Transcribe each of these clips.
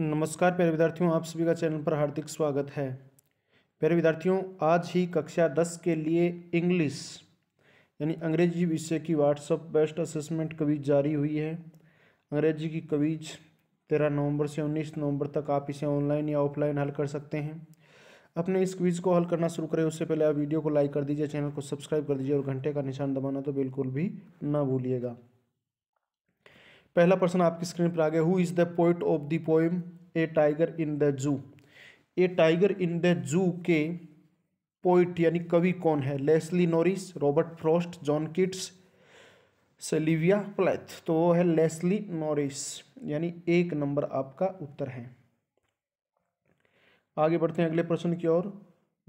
नमस्कार प्यारे विद्यार्थियों आप सभी का चैनल पर हार्दिक स्वागत है प्यारे विद्यार्थियों आज ही कक्षा दस के लिए इंग्लिश यानी अंग्रेजी विषय की व्हाट्सअप बेस्ट असेसमेंट कवीज जारी हुई है अंग्रेजी की कवीज तेरह नवंबर से उन्नीस नवंबर तक आप इसे ऑनलाइन या ऑफलाइन हल कर सकते हैं अपने इस क्वीज़ को हल करना शुरू करें उससे पहले आप वीडियो को लाइक कर दीजिए चैनल को सब्सक्राइब कर दीजिए और घंटे का निशान दबाना तो बिल्कुल भी ना भूलिएगा पहला प्रश्न आपकी स्क्रीन पर आ गया who is the poet of the poem a tiger in the zoo a tiger in the जू के पोइट यानी कवि कौन है Leslie Norris Robert Frost John Keats Sylvia Plath तो वो है लेस्ली नॉरिस यानी एक नंबर आपका उत्तर है आगे बढ़ते हैं अगले प्रश्न की ओर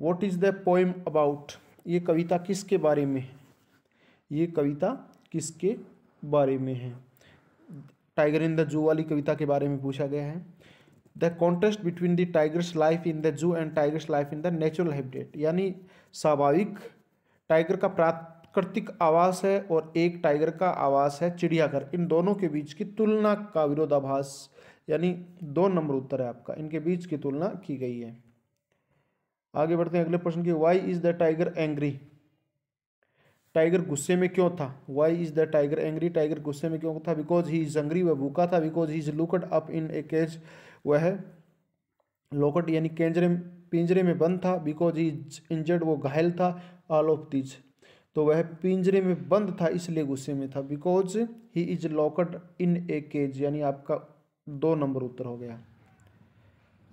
what is the poem about ये कविता किसके बारे में है ये कविता किसके बारे में है टाइगर इन द जू वाली कविता के बारे में पूछा गया है the contrast between the tiger's life in the zoo and tiger's life in the natural habitat यानी स्वाभाविक टाइगर का प्राकृतिक आवास है और एक टाइगर का आवास है चिड़ियाघर इन दोनों के बीच की तुलना का विरोधाभास यानी दो नंबर उत्तर है आपका इनके बीच की तुलना की गई है आगे बढ़ते हैं अगले प्रश्न की why is the tiger angry tiger गुस्से में क्यों था why is the tiger angry tiger गुस्से में क्यों था बिकॉज ही इज़ अंग्री वह भूखा था because he is locked up in a cage वह लोकट यानी केंजरे पिंजरे में बंद था बिकॉज ही इज इंजर्ड वो घायल था ऑल ऑफ दिज तो वह पिंजरे में बंद था इसलिए गुस्से में था because he is locked in a cage यानी आपका दो नंबर उत्तर हो गया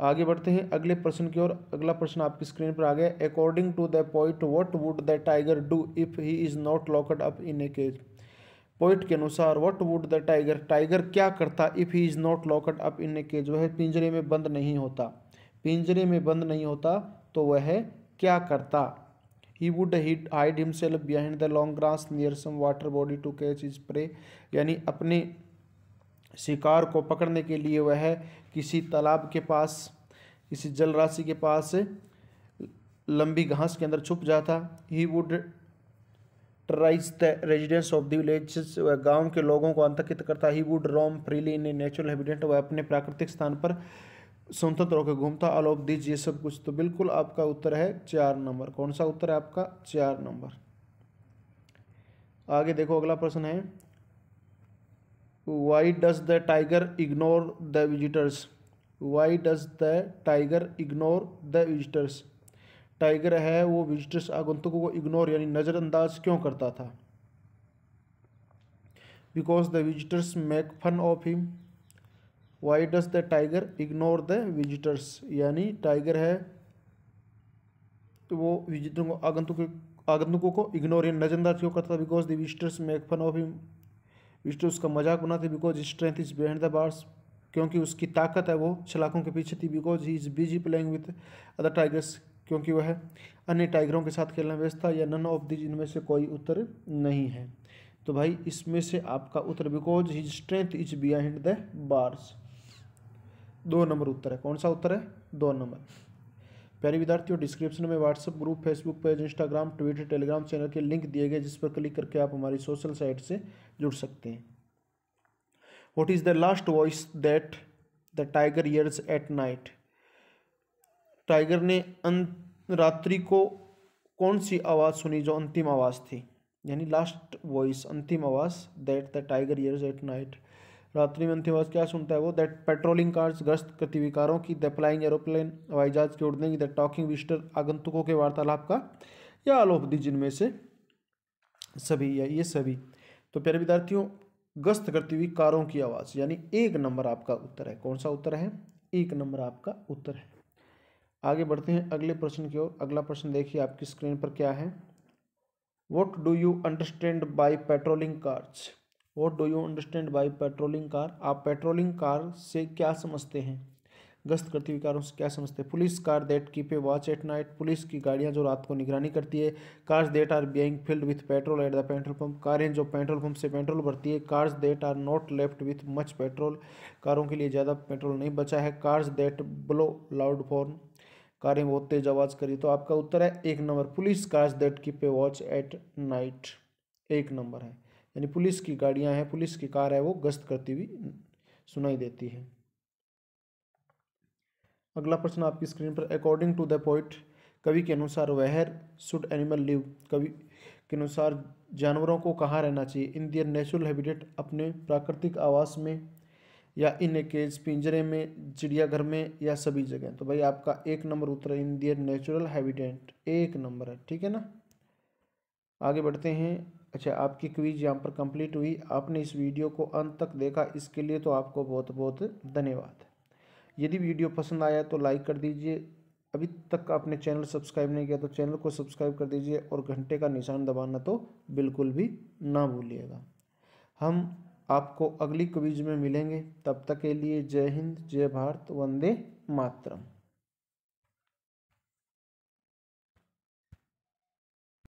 आगे बढ़ते हैं अगले प्रश्न की ओर अगला प्रश्न आपकी स्क्रीन पर आ गया according to the point what would the tiger do if he is not locked up in a cage point के अनुसार what would the tiger tiger क्या करता if he is not locked up in a cage वह पिंजरे में बंद नहीं होता पिंजरे में बंद नहीं होता तो वह क्या करता he would hid hide himself behind the long grass near some water body to catch his prey यानी अपने शिकार को पकड़ने के लिए वह किसी तालाब के पास किसी जल राशि के पास लंबी घास के अंदर छुप जाता he would tries the residents of the village गाँव गांव के लोगों को अंतकित करता he would roam freely in natural habitat वह अपने प्राकृतिक स्थान पर स्वतंत्र होकर घूमता ऑल ऑफ दिस ये सब कुछ तो बिल्कुल आपका उत्तर है चार नंबर कौन सा उत्तर है आपका चार नंबर आगे देखो अगला प्रश्न है why does the tiger ignore the visitors why does the tiger ignore the visitors tiger है वो विजिटर्स आगंतुकों को इग्नोर यानी नज़रअंदाज क्यों करता था because the visitors make fun of him why does the tiger ignore the visitors यानी टाइगर है तो वो विजिटर को आगंतुक आगंतुकों को इग्नोर यानी नज़रअंदाज क्यों करता था because the visitors make fun of him विष्णु उसका मजाक बनाते because strength is behind the bars क्योंकि उसकी ताकत है वो छलाकों के पीछे थी because he is busy playing with other tigers क्योंकि वह अन्य टाइगरों के साथ खेलना व्यस्त था या नन ऑफ दिज इनमें से कोई उत्तर नहीं है तो भाई इसमें से आपका उत्तर because his strength is behind the bars दो नंबर उत्तर है कौन सा उत्तर है दो नंबर प्यारे विद्यार्थियों डिस्क्रिप्शन में WhatsApp group Facebook page Instagram Twitter Telegram channel के लिंक दिए गए जिस पर क्लिक करके आप हमारी सोशल साइट से जुड़ सकते हैं what is the last voice that the tiger hears at night tiger ने रात्रि को कौन सी आवाज़ सुनी जो अंतिम आवाज़ थी यानी लास्ट वॉइस अंतिम आवाज़ that the tiger hears at night रात्रि में आवाज क्या सुनता है वो दैट पेट्रोलिंग कार्स गश्त करती हुई की द फ्लाइंग एरोप्लेन हवाई जहाज के उड़ने की द टॉकिंग विस्टर आगंतुकों के वार्तालाप का या दी जिनमें से सभी या ये सभी तो प्यारे विद्यार्थियों गश्त करती हुई कारों की आवाज़ यानी एक नंबर आपका उत्तर है कौन सा उत्तर है एक नंबर आपका उत्तर है आगे बढ़ते हैं अगले प्रश्न की ओर अगला प्रश्न देखिए आपकी स्क्रीन पर क्या है what do you understand by patrolling cars what do you understand by patrolling car आप पेट्रोलिंग कार से क्या समझते हैं गश्त करती हुई कारों से क्या समझते हैं police car that keep a watch at night police की गाड़ियां जो रात को निगरानी करती है cars that are being filled with petrol at the petrol pump कारें जो पेट्रोल पंप से पेट्रोल भरती है cars that are not left with much petrol कारों के लिए ज़्यादा पेट्रोल नहीं बचा है कार्स देट ब्लो लाउड फॉर्न कारें बहुत तेज आवाज़ करी तो आपका उत्तर है एक number police cars that keep a watch at night एक नंबर है यानी पुलिस की गाड़ियां हैं पुलिस की कार है वो गश्त करती हुई सुनाई देती है अगला प्रश्न आपकी स्क्रीन पर अकॉर्डिंग टू द पॉइंट कवि के अनुसार वहर शुड एनिमल लिव कवि के अनुसार जानवरों को कहाँ रहना चाहिए इन दियर नेचुरल हैबिटेट अपने प्राकृतिक आवास में या इन ए केज पिंजरे में चिड़ियाघर में या सभी जगह तो भाई आपका एक नंबर उत्तर है इन दियर नेचुरल हैबिटेट एक नंबर है ठीक है ना आगे बढ़ते हैं अच्छा आपकी क्वीज यहाँ पर कंप्लीट हुई आपने इस वीडियो को अंत तक देखा इसके लिए तो आपको बहुत बहुत धन्यवाद यदि वीडियो पसंद आया तो लाइक कर दीजिए अभी तक आपने चैनल सब्सक्राइब नहीं किया तो चैनल को सब्सक्राइब कर दीजिए और घंटे का निशान दबाना तो बिल्कुल भी ना भूलिएगा हम आपको अगली क्विज में मिलेंगे तब तक के लिए जय हिंद जय भारत वंदे मातरम